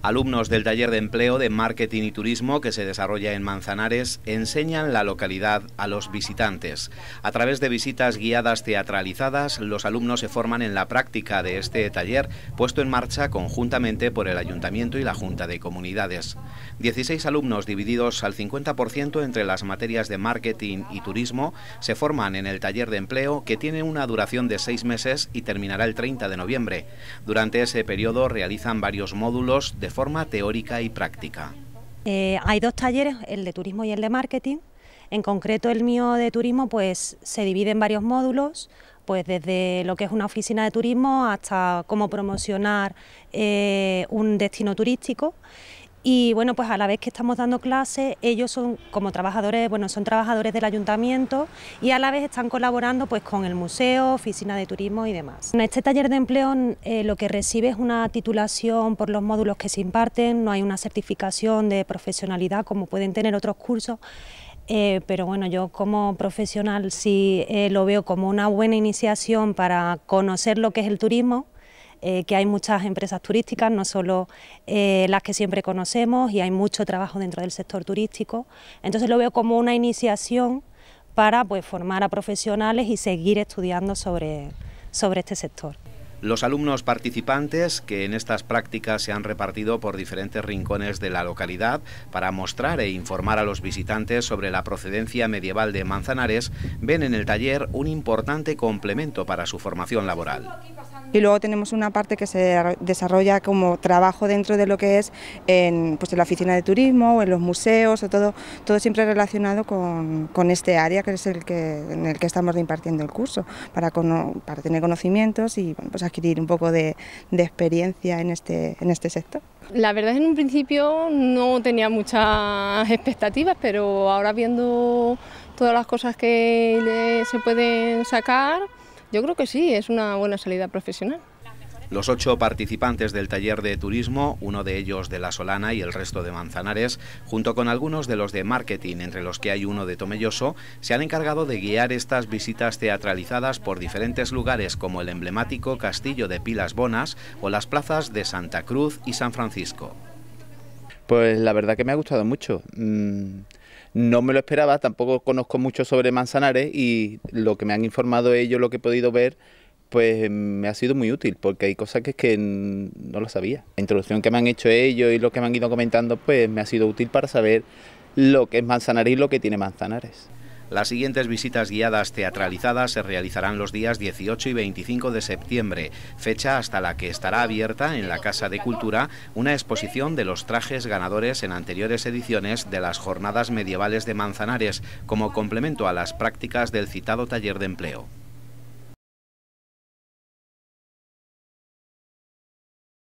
Alumnos del taller de empleo de marketing y turismo que se desarrolla en Manzanares enseñan la localidad a los visitantes. A través de visitas guiadas teatralizadas, los alumnos se forman en la práctica de este taller puesto en marcha conjuntamente por el Ayuntamiento y la Junta de Comunidades. 16 alumnos divididos al 50% entre las materias de marketing y turismo se forman en el taller de empleo que tiene una duración de seis meses y terminará el 30 de noviembre. Durante ese periodo realizan varios módulos de de forma teórica y práctica. Eh, hay dos talleres, el de turismo y el de marketing. En concreto el mío de turismo pues se divide en varios módulos, pues desde lo que es una oficina de turismo hasta cómo promocionar eh, un destino turístico y bueno, pues a la vez que estamos dando clases, ellos son como trabajadores, bueno, son trabajadores del ayuntamiento y a la vez están colaborando pues con el museo, oficina de turismo y demás. En este taller de empleo eh, lo que recibe es una titulación por los módulos que se imparten, no hay una certificación de profesionalidad como pueden tener otros cursos. Eh, pero bueno, yo como profesional sí eh, lo veo como una buena iniciación para conocer lo que es el turismo, eh, que hay muchas empresas turísticas, no solo eh, las que siempre conocemos, y hay mucho trabajo dentro del sector turístico. Entonces lo veo como una iniciación para pues, formar a profesionales y seguir estudiando sobre, sobre este sector. Los alumnos participantes que en estas prácticas se han repartido por diferentes rincones de la localidad para mostrar e informar a los visitantes sobre la procedencia medieval de Manzanares ven en el taller un importante complemento para su formación laboral. Y luego tenemos una parte que se desarrolla como trabajo dentro de lo que es en, pues en la oficina de turismo o en los museos, o todo, todo siempre relacionado con, este área que es el que, en el que estamos impartiendo el curso, para, tener conocimientos y bueno, pues adquirir un poco de, experiencia en este, en este sector. La verdad es que en un principio no tenía muchas expectativas, pero ahora viendo todas las cosas que se pueden sacar, yo creo que sí, es una buena salida profesional. Los ocho participantes del taller de turismo, uno de ellos de La Solana y el resto de Manzanares, junto con algunos de los de marketing, entre los que hay uno de Tomelloso, se han encargado de guiar estas visitas teatralizadas por diferentes lugares como el emblemático Castillo de Pilas Bonas o las plazas de Santa Cruz y San Francisco. Pues la verdad que me ha gustado mucho. Mm, no me lo esperaba, tampoco conozco mucho sobre Manzanares y lo que me han informado ellos, lo que he podido ver, pues me ha sido muy útil porque hay cosas que, no lo sabía. La introducción que me han hecho ellos y lo que me han ido comentando, pues me ha sido útil para saber lo que es Manzanares y lo que tiene Manzanares. Las siguientes visitas guiadas teatralizadas se realizarán los días 18 y 25 de septiembre, fecha hasta la que estará abierta en la Casa de Cultura una exposición de los trajes ganadores en anteriores ediciones de las Jornadas Medievales de Manzanares, como complemento a las prácticas del citado taller de empleo.